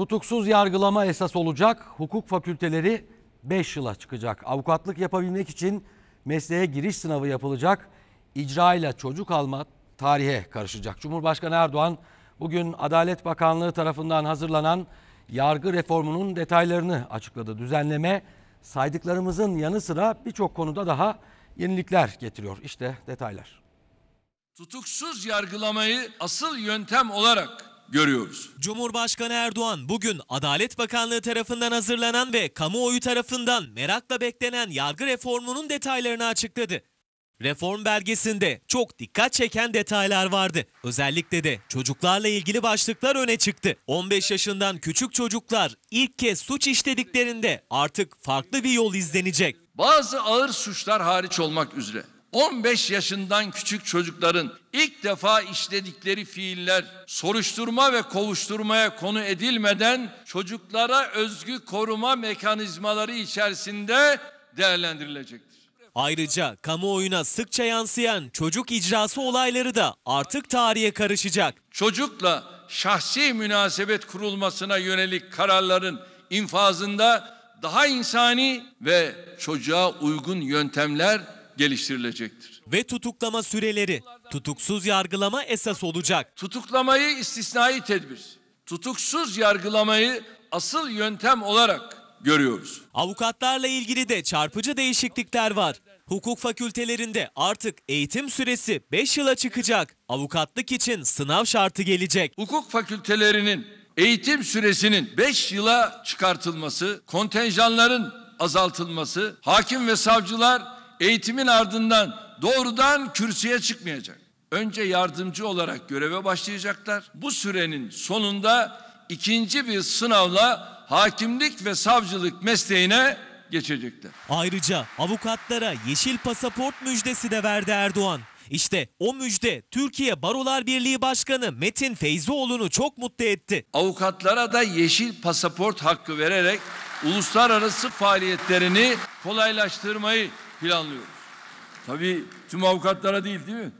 Tutuksuz yargılama esas olacak. Hukuk fakülteleri 5 yıla çıkacak. Avukatlık yapabilmek için mesleğe giriş sınavı yapılacak. İcra ile çocuk alma tarihe karışacak. Cumhurbaşkanı Erdoğan bugün Adalet Bakanlığı tarafından hazırlanan yargı reformunun detaylarını açıkladı. Düzenleme saydıklarımızın yanı sıra birçok konuda daha yenilikler getiriyor. İşte detaylar. Tutuksuz yargılamayı asıl yöntem olarak görüyoruz. Cumhurbaşkanı Erdoğan bugün Adalet Bakanlığı tarafından hazırlanan ve kamuoyu tarafından merakla beklenen yargı reformunun detaylarını açıkladı. Reform belgesinde çok dikkat çeken detaylar vardı. Özellikle de çocuklarla ilgili başlıklar öne çıktı. 15 yaşından küçük çocuklar ilk kez suç işlediklerinde artık farklı bir yol izlenecek. Bazı ağır suçlar hariç olmak üzere 15 yaşından küçük çocukların ilk defa işledikleri fiiller soruşturma ve kovuşturmaya konu edilmeden çocuklara özgü koruma mekanizmaları içerisinde değerlendirilecektir. Ayrıca kamuoyuna sıkça yansıyan çocuk icrası olayları da artık tarihe karışacak. Çocukla şahsi münasebet kurulmasına yönelik kararların infazında daha insani ve çocuğa uygun yöntemler geliştirilecektir. Ve tutuklama süreleri, tutuksuz yargılama esas olacak. Tutuklamayı istisnai tedbir, tutuksuz yargılamayı asıl yöntem olarak görüyoruz. Avukatlarla ilgili de çarpıcı değişiklikler var. Hukuk fakültelerinde artık eğitim süresi 5 yıla çıkacak. Avukatlık için sınav şartı gelecek. Hukuk fakültelerinin eğitim süresinin 5 yıla çıkartılması, kontenjanların azaltılması, hakim ve savcılar eğitimin ardından doğrudan kürsüye çıkmayacak. Önce yardımcı olarak göreve başlayacaklar. Bu sürenin sonunda ikinci bir sınavla hakimlik ve savcılık mesleğine geçecekler. Ayrıca avukatlara yeşil pasaport müjdesi de verdi Erdoğan. İşte o müjde Türkiye Barolar Birliği Başkanı Metin Feyzioğlu'nu çok mutlu etti. Avukatlara da yeşil pasaport hakkı vererek uluslararası faaliyetlerini kolaylaştırmayı planlıyoruz. Tabii tüm avukatlara değil değil mi?